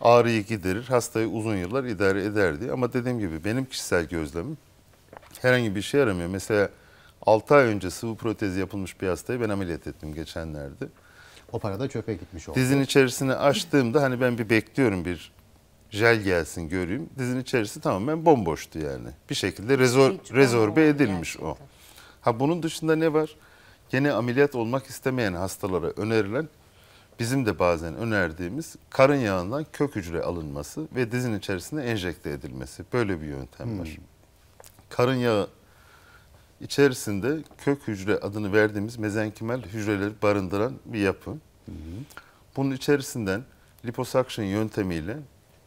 ağrıyı giderir, hastayı uzun yıllar idare ederdi. Ama dediğim gibi benim kişisel gözlemim herhangi bir şey yaramıyor. Mesela 6 ay önce sıvı protezi yapılmış bir hastayı ben ameliyat ettim geçenlerde. O parada da çöpe gitmiş oldu. Dizin içerisini açtığımda hani ben bir bekliyorum bir jel gelsin göreyim. Dizin içerisi tamamen bomboştu yani. Bir şekilde rezor, rezorbe edilmiş o. Ha bunun dışında ne var? gene ameliyat olmak istemeyen hastalara önerilen bizim de bazen önerdiğimiz karın yağından kök hücre alınması ve dizin içerisinde enjekte edilmesi. Böyle bir yöntem hmm. var. Karın yağı içerisinde kök hücre adını verdiğimiz mezenkimal hücreleri barındıran bir yapı. Hmm. Bunun içerisinden liposuction yöntemiyle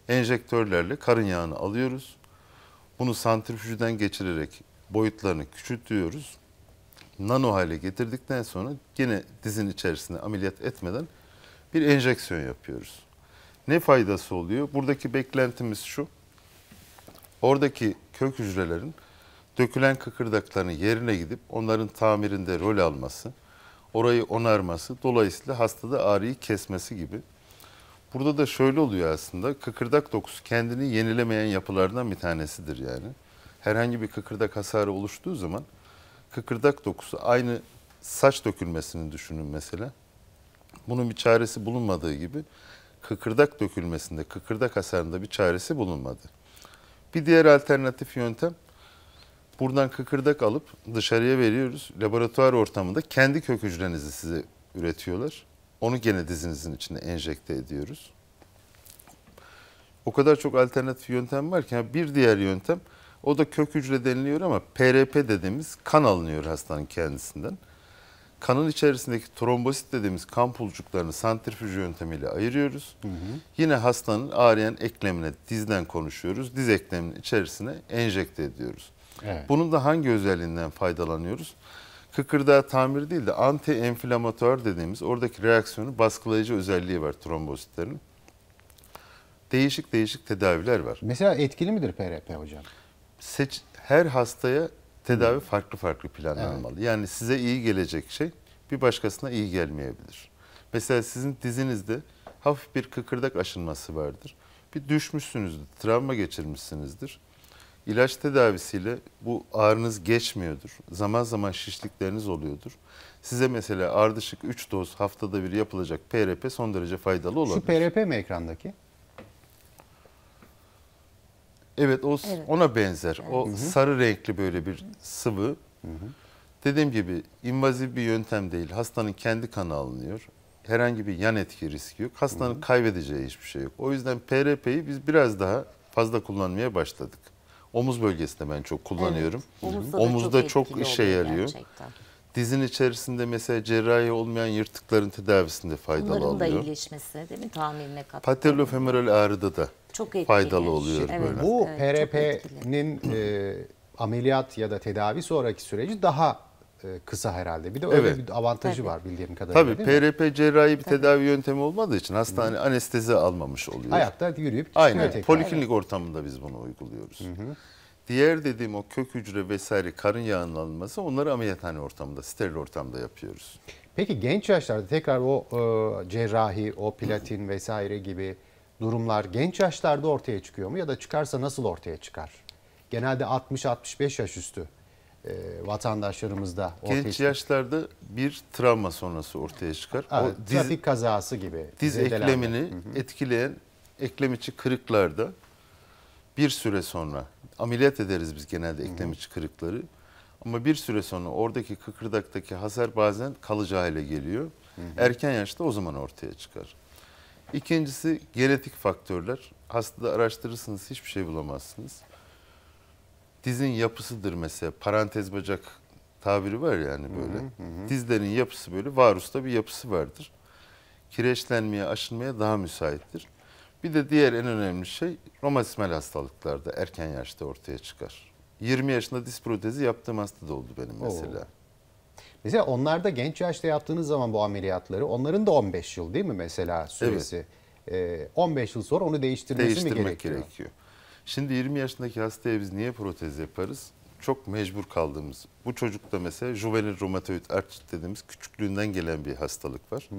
enjektörlerle karın yağını alıyoruz. Bunu santrifüjden geçirerek boyutlarını küçültüyoruz nano hale getirdikten sonra gene dizin içerisinde ameliyat etmeden bir enjeksiyon yapıyoruz. Ne faydası oluyor? Buradaki beklentimiz şu. Oradaki kök hücrelerin dökülen kıkırdakların yerine gidip onların tamirinde rol alması, orayı onarması, dolayısıyla hastada ağrıyı kesmesi gibi. Burada da şöyle oluyor aslında, kıkırdak dokusu kendini yenilemeyen yapılardan bir tanesidir yani. Herhangi bir kıkırdak hasarı oluştuğu zaman kıkırdak dokusu aynı saç dökülmesini düşünün mesela. Bunun bir çaresi bulunmadığı gibi kıkırdak dökülmesinde, kıkırdak hasarında bir çaresi bulunmadı. Bir diğer alternatif yöntem buradan kıkırdak alıp dışarıya veriyoruz. Laboratuvar ortamında kendi kök hücrenizi size üretiyorlar. Onu gene dizinizin içine enjekte ediyoruz. O kadar çok alternatif yöntem var ki bir diğer yöntem o da kök hücre deniliyor ama PRP dediğimiz kan alınıyor hastanın kendisinden. Kanın içerisindeki trombosit dediğimiz kan pulcuklarını santrifüj yöntemiyle ayırıyoruz. Hı hı. Yine hastanın ağrıyan eklemine dizden konuşuyoruz. Diz ekleminin içerisine enjekte ediyoruz. Evet. Bunun da hangi özelliğinden faydalanıyoruz? Kıkırdağı tamir değil de anti-enflamatuar dediğimiz oradaki reaksiyonu baskılayıcı özelliği var trombositlerin. Değişik değişik tedaviler var. Mesela etkili midir PRP hocam? seç, her hastaya tedavi farklı farklı planlanmalı. Evet. Yani size iyi gelecek şey bir başkasına iyi gelmeyebilir. Mesela sizin dizinizde hafif bir kıkırdak aşınması vardır. Bir düşmüşsünüzdür, travma geçirmişsinizdir. İlaç tedavisiyle bu ağrınız geçmiyordur. Zaman zaman şişlikleriniz oluyordur. Size mesela ardışık 3 doz haftada bir yapılacak PRP son derece faydalı olabilir. Şu PRP mi ekrandaki? Evet, o evet. ona benzer. O Hı -hı. sarı renkli böyle bir sıvı. Hı -hı. Dediğim gibi invaziv bir yöntem değil. Hastanın kendi kanı alınıyor. Herhangi bir yan etki riski yok. Hastanın Hı -hı. kaybedeceği hiçbir şey yok. O yüzden PRP'yi biz biraz daha fazla kullanmaya başladık. Omuz bölgesinde ben çok kullanıyorum. Evet, omuzda, omuzda çok, çok işe yarıyor. Gerçekten. Dizin içerisinde mesela cerrahi olmayan yırtıkların tedavisinde faydalı Onların oluyor. Onların da iyileşmesi değil mi? Tahminine katkı. Patellofemoral ağrıda da çok etkili. faydalı oluyor evet, böyle. Bu evet, PRP'nin e, ameliyat ya da tedavi sonraki süreci daha e, kısa herhalde. Bir de öyle evet. bir avantajı Tabii. var bildiğim kadarıyla. Tabii PRP cerrahi bir Tabii. tedavi yöntemi olmadığı için hastane Hı. anestezi almamış oluyor. Ayakta yürüyüp Aynen. Tekrar. Poliklinik ortamında biz bunu uyguluyoruz. Hı -hı. Diğer dediğim o kök hücre vesaire karın yağının alınması onları ameliyathane ortamında, steril ortamda yapıyoruz. Peki genç yaşlarda tekrar o e, cerrahi, o platin vesaire gibi durumlar genç yaşlarda ortaya çıkıyor mu ya da çıkarsa nasıl ortaya çıkar? Genelde 60-65 yaş üstü e, vatandaşlarımızda ortaya Genç çıkıyor. yaşlarda bir travma sonrası ortaya çıkar. Evet, o diz, trafik kazası gibi. Diz zedelenme. eklemini hı hı. etkileyen eklem içi kırıklarda bir süre sonra ameliyat ederiz biz genelde eklem içi kırıkları. Ama bir süre sonra oradaki kıkırdaktaki hasar bazen kalıcı hale geliyor. Hı hı. Erken yaşta o zaman ortaya çıkar. İkincisi genetik faktörler. Hastada araştırırsınız hiçbir şey bulamazsınız. Dizin yapısıdır mesela parantez bacak tabiri var yani böyle. Hı hı hı. Dizlerin yapısı böyle varusta bir yapısı vardır. Kireçlenmeye, aşınmaya daha müsaittir. Bir de diğer en önemli şey romatizmal hastalıklarda erken yaşta ortaya çıkar. 20 yaşında diz protezi yaptığım hasta da oldu benim mesela. Oo. Mesela onlar da genç yaşta yaptığınız zaman bu ameliyatları onların da 15 yıl değil mi mesela süresi? Evet. Ee, 15 yıl sonra onu değiştirmesi Değiştirmek mi gerekiyor? gerekiyor. Şimdi 20 yaşındaki hastaya biz niye protez yaparız? Çok mecbur kaldığımız. Bu çocukta mesela juvenil romatoid artrit dediğimiz küçüklüğünden gelen bir hastalık var. Hmm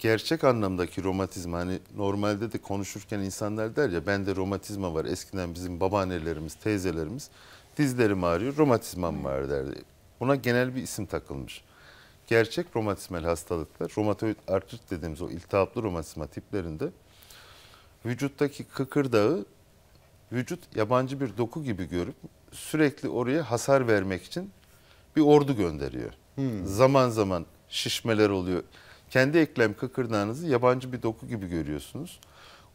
gerçek anlamdaki romatizma hani normalde de konuşurken insanlar der ya bende romatizma var. Eskiden bizim babaannelerimiz, teyzelerimiz dizlerim ağrıyor, romatizmam hmm. var derdi. Buna genel bir isim takılmış. Gerçek romatizmal hastalıklar, romatoid artrit dediğimiz o iltihaplı romatizma tiplerinde vücuttaki kıkırdağı vücut yabancı bir doku gibi görüp sürekli oraya hasar vermek için bir ordu gönderiyor. Hmm. Zaman zaman şişmeler oluyor kendi eklem kıkırdağınızı yabancı bir doku gibi görüyorsunuz.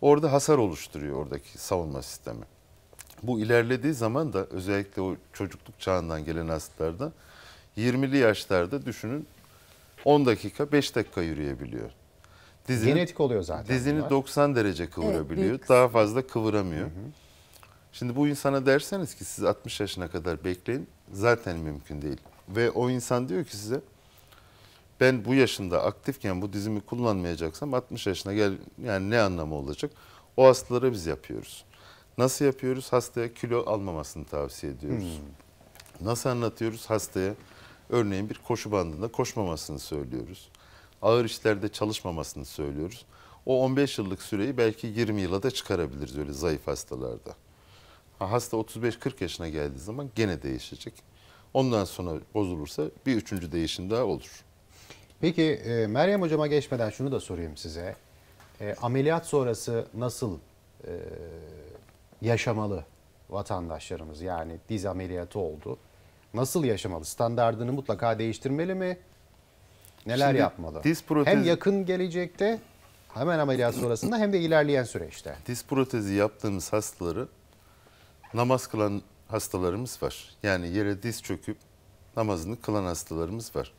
Orada hasar oluşturuyor oradaki savunma sistemi. Bu ilerlediği zaman da özellikle o çocukluk çağından gelen hastalarda 20'li yaşlarda düşünün 10 dakika 5 dakika yürüyebiliyor. Dizini, Genetik oluyor zaten. Dizini bunlar. 90 derece kıvırabiliyor. Evet, daha fazla kıvıramıyor. Hı hı. Şimdi bu insana derseniz ki siz 60 yaşına kadar bekleyin zaten mümkün değil. Ve o insan diyor ki size ben bu yaşında aktifken bu dizimi kullanmayacaksam 60 yaşına gel yani ne anlamı olacak? O hastalara biz yapıyoruz. Nasıl yapıyoruz? Hastaya kilo almamasını tavsiye ediyoruz. Hmm. Nasıl anlatıyoruz? Hastaya örneğin bir koşu bandında koşmamasını söylüyoruz. Ağır işlerde çalışmamasını söylüyoruz. O 15 yıllık süreyi belki 20 yıla da çıkarabiliriz öyle zayıf hastalarda. Hasta 35-40 yaşına geldiği zaman gene değişecek. Ondan sonra bozulursa bir üçüncü değişim daha olur. Peki e, Meryem Hocama geçmeden şunu da sorayım size. E, ameliyat sonrası nasıl e, yaşamalı vatandaşlarımız? Yani diz ameliyatı oldu. Nasıl yaşamalı? standartını mutlaka değiştirmeli mi? Neler Şimdi yapmalı? Diz protezi... Hem yakın gelecekte hemen ameliyat sonrasında hem de ilerleyen süreçte. Diz protezi yaptığımız hastaları namaz kılan hastalarımız var. Yani yere diz çöküp namazını kılan hastalarımız var.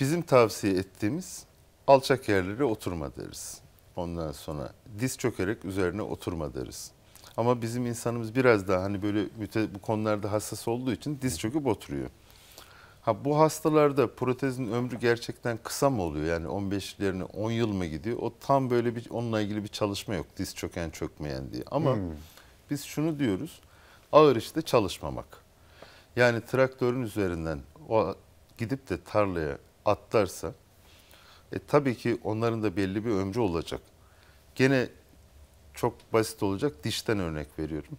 Bizim tavsiye ettiğimiz alçak yerlere oturma deriz. Ondan sonra diz çökerek üzerine oturma deriz. Ama bizim insanımız biraz daha hani böyle müte, bu konularda hassas olduğu için diz çöküp oturuyor. Ha bu hastalarda protezin ömrü gerçekten kısa mı oluyor? Yani 15'lerine 10 yıl mı gidiyor? O tam böyle bir onunla ilgili bir çalışma yok. Diz çöken çökmeyen diye. Ama hmm. biz şunu diyoruz. Ağır işte çalışmamak. Yani traktörün üzerinden o gidip de tarlaya atlarsa e, tabii ki onların da belli bir ömrü olacak. Gene çok basit olacak dişten örnek veriyorum.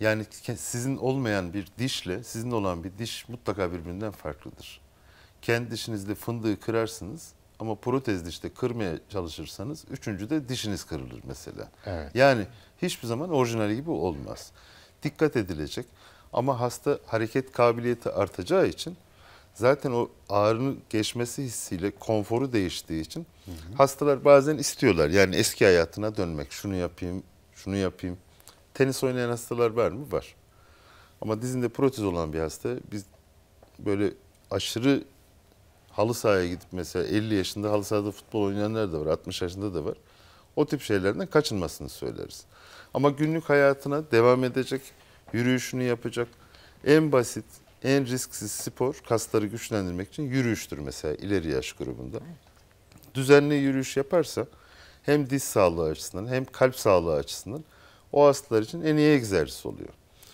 Yani sizin olmayan bir dişle sizin olan bir diş mutlaka birbirinden farklıdır. Kendi dişinizle fındığı kırarsınız ama protez dişte kırmaya çalışırsanız üçüncü de dişiniz kırılır mesela. Evet. Yani hiçbir zaman orijinali gibi olmaz. Dikkat edilecek ama hasta hareket kabiliyeti artacağı için zaten o ağrının geçmesi hissiyle konforu değiştiği için hı hı. hastalar bazen istiyorlar. Yani eski hayatına dönmek. Şunu yapayım, şunu yapayım. Tenis oynayan hastalar var mı? Var. Ama dizinde protez olan bir hasta biz böyle aşırı halı sahaya gidip mesela 50 yaşında halı sahada futbol oynayanlar da var, 60 yaşında da var. O tip şeylerden kaçınmasını söyleriz. Ama günlük hayatına devam edecek, yürüyüşünü yapacak, en basit en risksiz spor kasları güçlendirmek için yürüyüştür mesela ileri yaş grubunda. Düzenli yürüyüş yaparsa hem diz sağlığı açısından hem kalp sağlığı açısından o hastalar için en iyi egzersiz oluyor.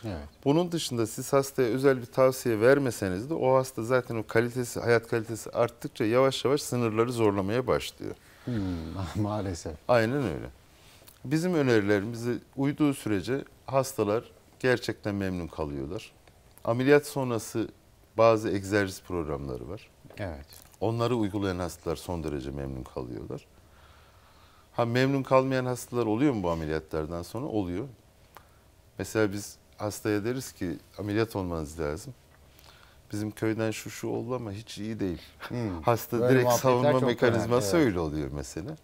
Evet. Bunun dışında siz hastaya özel bir tavsiye vermeseniz de o hasta zaten o kalitesi, hayat kalitesi arttıkça yavaş yavaş sınırları zorlamaya başlıyor. Hmm, maalesef. Aynen öyle. Bizim önerilerimizi uyduğu sürece hastalar gerçekten memnun kalıyorlar. Ameliyat sonrası bazı egzersiz programları var. Evet. Onları uygulayan hastalar son derece memnun kalıyorlar. Ha memnun kalmayan hastalar oluyor mu bu ameliyatlardan sonra? Oluyor. Mesela biz hastaya deriz ki ameliyat olmanız lazım. Bizim köyden şu şu oldu ama hiç iyi değil. Hmm. Hasta Böyle direkt savunma mekanizması önemli, öyle oluyor mesela.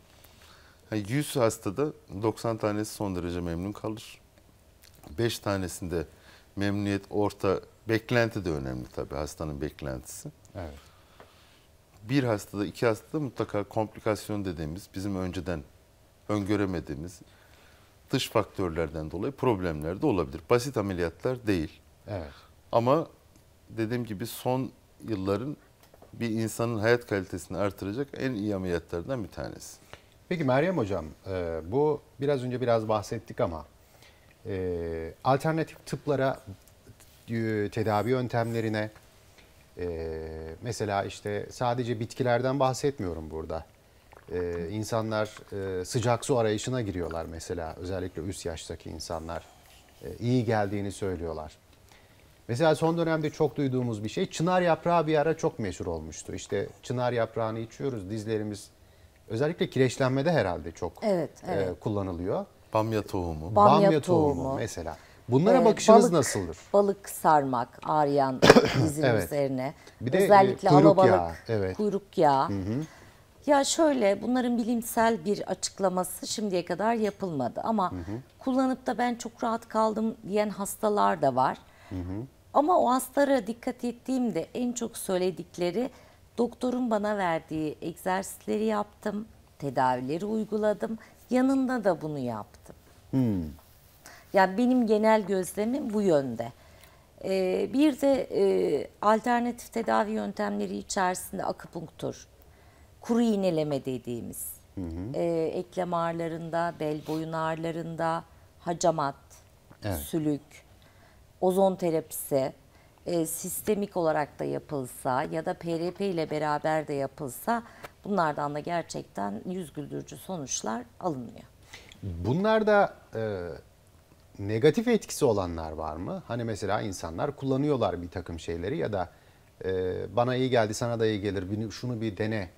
Yani 100 hastada 90 tanesi son derece memnun kalır. 5 tanesinde memnuniyet orta, beklenti de önemli tabii hastanın beklentisi. Evet. Bir hastada, iki hastada mutlaka komplikasyon dediğimiz, bizim önceden öngöremediğimiz dış faktörlerden dolayı problemler de olabilir. Basit ameliyatlar değil. Evet. Ama dediğim gibi son yılların bir insanın hayat kalitesini artıracak en iyi ameliyatlardan bir tanesi. Peki Meryem Hocam, e, bu biraz önce biraz bahsettik ama e, alternatif tıplara, e, tedavi yöntemlerine, e, mesela işte sadece bitkilerden bahsetmiyorum burada. E, insanlar e, sıcak su arayışına giriyorlar mesela özellikle üst yaştaki insanlar. E, iyi geldiğini söylüyorlar. Mesela son dönemde çok duyduğumuz bir şey çınar yaprağı bir ara çok meşhur olmuştu. İşte çınar yaprağını içiyoruz dizlerimiz özellikle kireçlenmede herhalde çok evet, e, evet. E, kullanılıyor. Bamya tohumu. Bamya, Bamya tohumu. tohumu mesela. Ee, Bunlara ee, bakışınız balık, nasıldır? Balık sarmak, ağrıyan dizin evet. üzerine. Bir de e, Özellikle kuyruk alabalık, yağı. Evet. kuyruk yağı. Hı hı. Ya şöyle bunların bilimsel bir açıklaması şimdiye kadar yapılmadı ama hı hı. kullanıp da ben çok rahat kaldım diyen hastalar da var. Hı hı. Ama o hastalara dikkat ettiğimde en çok söyledikleri doktorun bana verdiği egzersizleri yaptım, tedavileri uyguladım Yanında da bunu yaptım. Hmm. Yani benim genel gözlemim bu yönde. Ee, bir de e, alternatif tedavi yöntemleri içerisinde akupunktur, kuru iğneleme dediğimiz, hı hı. E, eklem ağrılarında, bel boyun ağrılarında, hacamat, evet. sülük, ozon terapisi, e, sistemik olarak da yapılsa ya da PRP ile beraber de yapılsa Bunlardan da gerçekten yüz güldürücü sonuçlar alınmıyor. Bunlarda e, negatif etkisi olanlar var mı? Hani mesela insanlar kullanıyorlar bir takım şeyleri ya da e, bana iyi geldi sana da iyi gelir şunu bir dene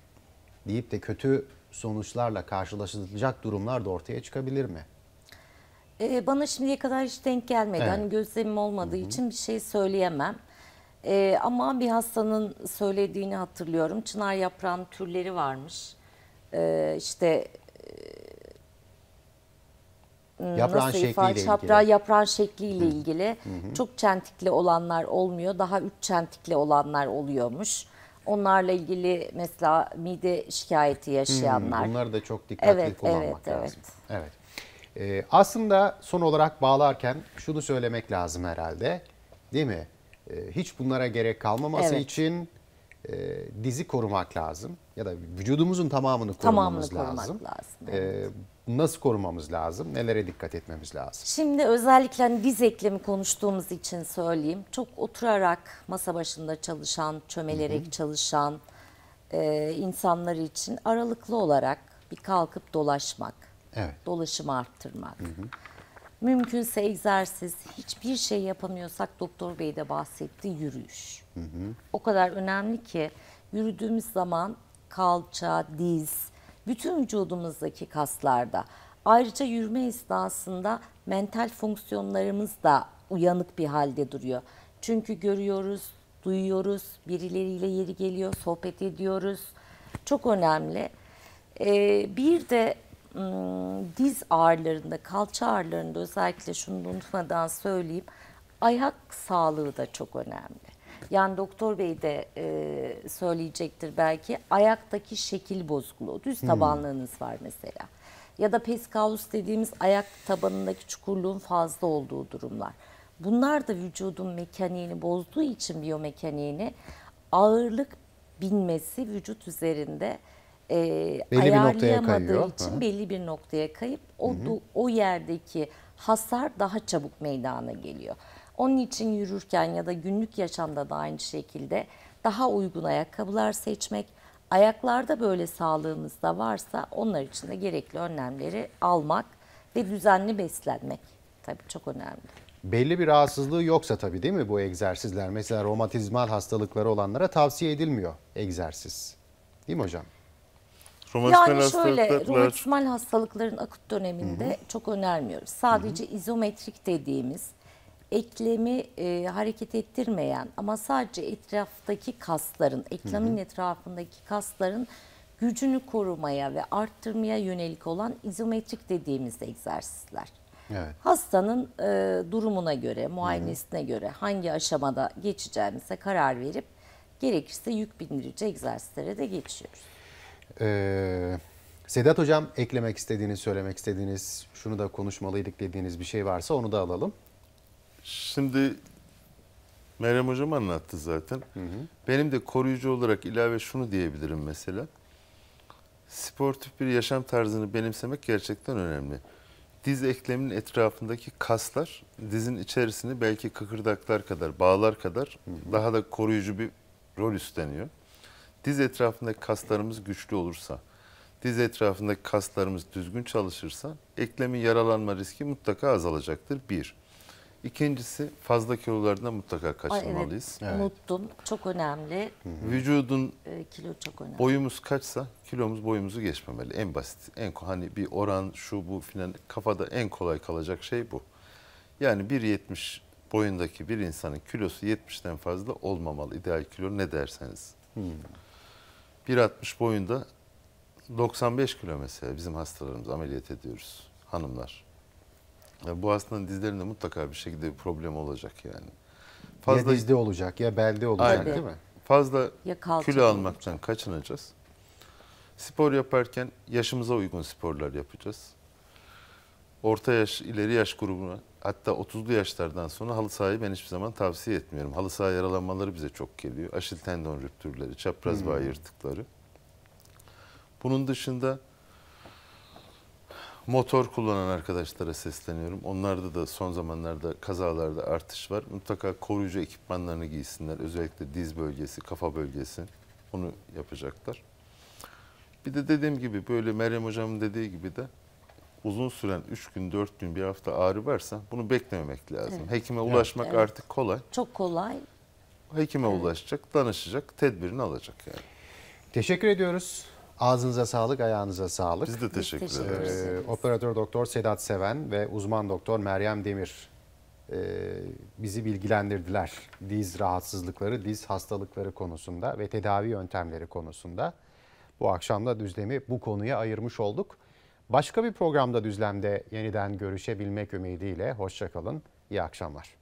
deyip de kötü sonuçlarla karşılaşılacak durumlar da ortaya çıkabilir mi? Ee, bana şimdiye kadar hiç denk gelmedi. Evet. Hani gözlemim olmadığı Hı-hı. için bir şey söyleyemem. E, ama bir hastanın söylediğini hatırlıyorum. Çınar yaprağın türleri varmış. Ee, e, işte yaprağın nasıl şekliyle ifade, çapra, ilgili. yaprağın şekliyle Hı. ilgili. Hı Çok çentikli olanlar olmuyor. Daha üç çentikli olanlar oluyormuş. Onlarla ilgili mesela mide şikayeti yaşayanlar. Hı, bunları da çok dikkatli evet, kullanmak evet, lazım. Evet, evet. Ee, aslında son olarak bağlarken şunu söylemek lazım herhalde. Değil mi? Ee, hiç bunlara gerek kalmaması evet. için e, dizi korumak lazım ya da vücudumuzun tamamını korumamız tamamını lazım. Korumak lazım ee, evet. e, nasıl korumamız lazım? Nelere dikkat etmemiz lazım? Şimdi özellikle hani diz eklemi konuştuğumuz için söyleyeyim. Çok oturarak masa başında çalışan, çömelerek Hı -hı. çalışan e, insanlar için aralıklı olarak bir kalkıp dolaşmak, evet. dolaşımı arttırmak. Hı -hı Mümkünse egzersiz, hiçbir şey yapamıyorsak doktor bey de bahsetti yürüyüş. Hı hı. O kadar önemli ki yürüdüğümüz zaman kalça, diz, bütün vücudumuzdaki kaslarda. Ayrıca yürüme esnasında mental fonksiyonlarımız da uyanık bir halde duruyor. Çünkü görüyoruz, duyuyoruz, birileriyle yeri geliyor, sohbet ediyoruz. Çok önemli. Ee, bir de Hmm, diz ağrılarında, kalça ağrılarında özellikle şunu unutmadan söyleyeyim. Ayak sağlığı da çok önemli. Yani doktor bey de e, söyleyecektir belki. Ayaktaki şekil bozukluğu, düz tabanlığınız hmm. var mesela. Ya da peskavus dediğimiz ayak tabanındaki çukurluğun fazla olduğu durumlar. Bunlar da vücudun mekaniğini bozduğu için biyomekaniğini ağırlık binmesi vücut üzerinde e, belli ayarlayamadığı bir için ha. belli bir noktaya kayıp o, Hı -hı. o yerdeki hasar daha çabuk meydana geliyor. Onun için yürürken ya da günlük yaşamda da aynı şekilde daha uygun ayakkabılar seçmek, ayaklarda böyle sağlığımızda varsa onlar için de gerekli önlemleri almak ve düzenli beslenmek tabii çok önemli. Belli bir rahatsızlığı yoksa tabii değil mi bu egzersizler? Mesela romatizmal hastalıkları olanlara tavsiye edilmiyor egzersiz. Değil mi hocam? yani şöyle romatizmal hastalıkların akut döneminde Hı-hı. çok önermiyoruz. Sadece Hı-hı. izometrik dediğimiz eklemi e, hareket ettirmeyen ama sadece etraftaki kasların, eklemin Hı-hı. etrafındaki kasların gücünü korumaya ve arttırmaya yönelik olan izometrik dediğimiz egzersizler. Evet. Hastanın e, durumuna göre, muayenesine Hı-hı. göre hangi aşamada geçeceğimize karar verip gerekirse yük bindirici egzersizlere de geçiyoruz. Ee, Sedat Hocam eklemek istediğiniz, söylemek istediğiniz, şunu da konuşmalıydık dediğiniz bir şey varsa onu da alalım. Şimdi Meryem Hocam anlattı zaten. Hı hı. Benim de koruyucu olarak ilave şunu diyebilirim mesela. Sportif bir yaşam tarzını benimsemek gerçekten önemli. Diz ekleminin etrafındaki kaslar dizin içerisini belki kıkırdaklar kadar, bağlar kadar hı hı. daha da koruyucu bir rol üstleniyor diz etrafındaki kaslarımız güçlü olursa, diz etrafındaki kaslarımız düzgün çalışırsa eklemin yaralanma riski mutlaka azalacaktır. Bir. İkincisi fazla kilolardan mutlaka kaçınmalıyız. Ay evet, evet. Unuttum. Çok önemli. Vücudun e, kilo çok önemli. Boyumuz kaçsa kilomuz boyumuzu geçmemeli. En basit. En hani bir oran şu bu filan kafada en kolay kalacak şey bu. Yani 1.70 boyundaki bir insanın kilosu 70'ten fazla olmamalı. İdeal kilo ne derseniz. Hmm. 1.60 boyunda 95 kilo mesela bizim hastalarımız ameliyat ediyoruz hanımlar. Ya bu hastanın dizlerinde mutlaka bir şekilde bir problem olacak yani. Fazla ya dizde olacak ya belde olacak Aynen. değil mi? Fazla kilo almaktan olacak. kaçınacağız. Spor yaparken yaşımıza uygun sporlar yapacağız. Orta yaş, ileri yaş grubuna Hatta 30'lu yaşlardan sonra halı sahayı ben hiçbir zaman tavsiye etmiyorum. Halı saha yaralanmaları bize çok geliyor. Aşil tendon rüptürleri, çapraz hmm. bağ yırtıkları. Bunun dışında motor kullanan arkadaşlara sesleniyorum. Onlarda da son zamanlarda kazalarda artış var. Mutlaka koruyucu ekipmanlarını giysinler. Özellikle diz bölgesi, kafa bölgesi. Onu yapacaklar. Bir de dediğim gibi böyle Meryem Hocam'ın dediği gibi de uzun süren 3 gün, 4 gün, bir hafta ağrı varsa bunu beklememek lazım. Evet. Hekime ulaşmak evet. artık kolay. Çok kolay. Hekime evet. ulaşacak, danışacak, tedbirini alacak yani. Teşekkür ediyoruz. Ağzınıza sağlık, ayağınıza sağlık. Biz de teşekkür, Biz teşekkür ederiz. ederiz. Operatör Doktor Sedat Seven ve uzman doktor Meryem Demir e, bizi bilgilendirdiler. Diz rahatsızlıkları, diz hastalıkları konusunda ve tedavi yöntemleri konusunda. Bu akşam da düzlemi bu konuya ayırmış olduk. Başka bir programda düzlemde yeniden görüşebilmek ümidiyle hoşçakalın, iyi akşamlar.